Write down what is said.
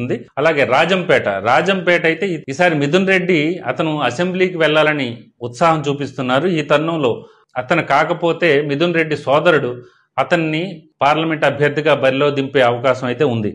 జరుగుతుంది అలాగే రాజంపేట రాజంపేట అయితే ఈసారి మిథున్ రెడ్డి అతను అసెంబ్లీకి వెళ్లాలని ఉత్సాహం చూపిస్తున్నారు ఈ తరుణంలో అతను కాకపోతే మిథున్ రెడ్డి సోదరుడు అతన్ని పార్లమెంట్ అభ్యర్థిగా బరిలో దింపే అవకాశం అయితే ఉంది